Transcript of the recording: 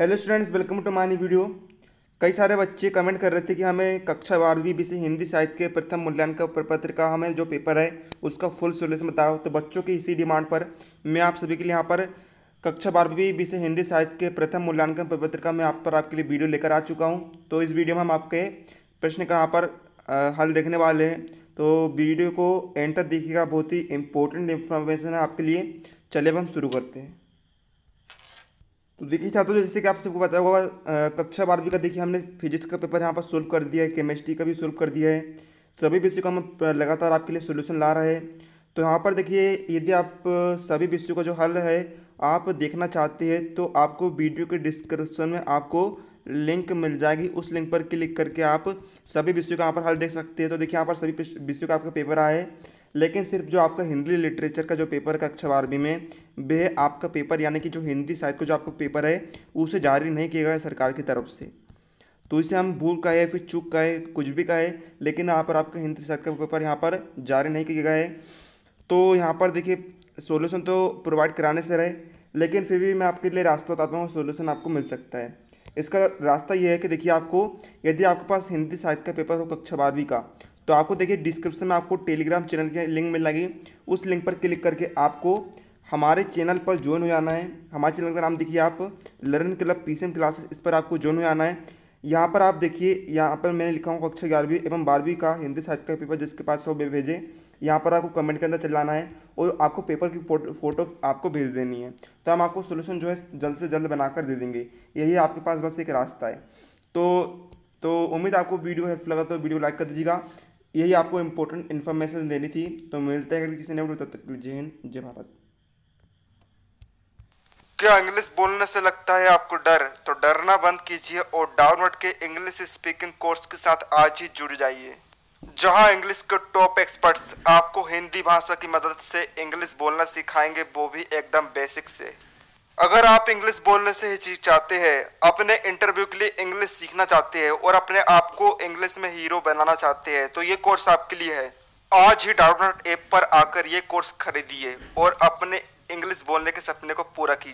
hello students welcome to मानी video कई सारे बच्चे कमेंट कर रहे थे कि हमें कक्षा बारहवीं विषय हिंदी साहित्य के प्रथम मूल्यांकन प्रपत्र का हमें जो पेपर है उसका फुल सोल्यूशन बताओ तो बच्चों की इसी डिमांड पर मैं आप सभी के लिए यहाँ पर कक्षा बारहवीं विषय हिंदी साहित्य के प्रथम मूल्यांकन प्रपत्र का मैं आप पर आपके लिए वीडियो लेकर आ चुका हूँ तो इस वीडियो में हम आपके प्रश्न का यहाँ पर हल देखने वाले हैं तो वीडियो को एंटर देखिएगा बहुत ही इंपॉर्टेंट इन्फॉर्मेशन है आपके लिए चलिए हम शुरू करते हैं तो देखिए हो जैसे कि आप सबको बताया होगा कक्षा बारहवीं का देखिए हमने फिजिक्स का पेपर यहाँ पर सोल्व कर दिया है केमिस्ट्री का भी सोल्व कर दिया है सभी विषय को हम लगातार आपके लिए सोल्यूशन ला रहे हैं तो यहाँ पर देखिए यदि आप सभी विषयों का जो हल है आप देखना चाहते हैं तो आपको वीडियो के डिस्क्रिप्शन में आपको लिंक मिल जाएगी उस लिंक पर क्लिक करके आप सभी विषयों का यहाँ पर हल देख सकते हैं तो देखिए यहाँ पर सभी विषयों का आपका पेपर आए लेकिन सिर्फ जो आपका हिंदी लिटरेचर का जो पेपर का कक्षा बारहवीं में वह आपका पेपर यानी कि जो हिंदी साहित्य का जो आपका पेपर है उसे जारी नहीं किया गया सरकार की तरफ से तो इसे हम भूल का है फिर चूक का है कुछ भी का है लेकिन यहाँ पर आपका हिंदी साहित्य का पेपर यहाँ पर जारी नहीं किया गया है तो यहाँ पर देखिए सोल्यूशन तो प्रोवाइड कराने से रहे लेकिन फिर भी मैं आपके लिए रास्ता बताता हूँ सोल्यूशन आपको मिल सकता है इसका रास्ता यह है कि देखिए आपको यदि आपके पास हिंदी साहित्य का पेपर हो कक्षा बारहवीं का तो आपको देखिए डिस्क्रिप्शन में आपको टेलीग्राम चैनल के लिंक मिल जाएगी उस लिंक पर क्लिक करके आपको हमारे चैनल पर ज्वाइन हो जाना है हमारे चैनल का नाम देखिए आप learn club P C classes इस पर आपको ज्वाइन हो जाना है यहाँ पर आप देखिए यहाँ पर मैंने लिखा हूँ कक्षा ग्यारहवीं एवं बारहवीं का हिंदी साहित्य का पेपर जिसके पास वो भेजें यहाँ पर आपको कमेंट के अंदर चलाना है और आपको पेपर की फोटो फोटो आपको भेज देनी है तो हम आपको सोल्यूशन जो है जल्द से जल्द बनाकर दे देंगे यही आपके पास बस एक रास्ता है तो तो उम्मीद आपको वीडियो हेल्पफुल लगा तो वीडियो लाइक कर दीजिएगा यही आपको इंपॉर्टेंट इन्फॉर्मेशन देनी थी तो मिलते हैं किसी ने वीडियो तब तक जय हिंद जय भारत क्या इंग्लिश बोलने से लगता है आपको डर तो डरना बंद कीजिए और डाउनलोड के इंग्लिश स्पीकिंग कोर्स के साथ आज ही जुड़ जाइए जहां इंग्लिश के टॉप एक्सपर्ट्स आपको हिंदी भाषा की मदद से इंग्लिश बोलना सिखाएंगे वो भी एकदम बेसिक से अगर आप इंग्लिश बोलने से चाहते हैं अपने इंटरव्यू के लिए इंग्लिश सीखना चाहते हैं और अपने आप को इंग्लिश में हीरो बनाना चाहते हैं तो ये कोर्स आपके लिए है आज ही डाउनलोड ऐप पर आकर ये कोर्स खरीदिए और अपने इंग्लिश बोलने के सपने को पूरा कीजिए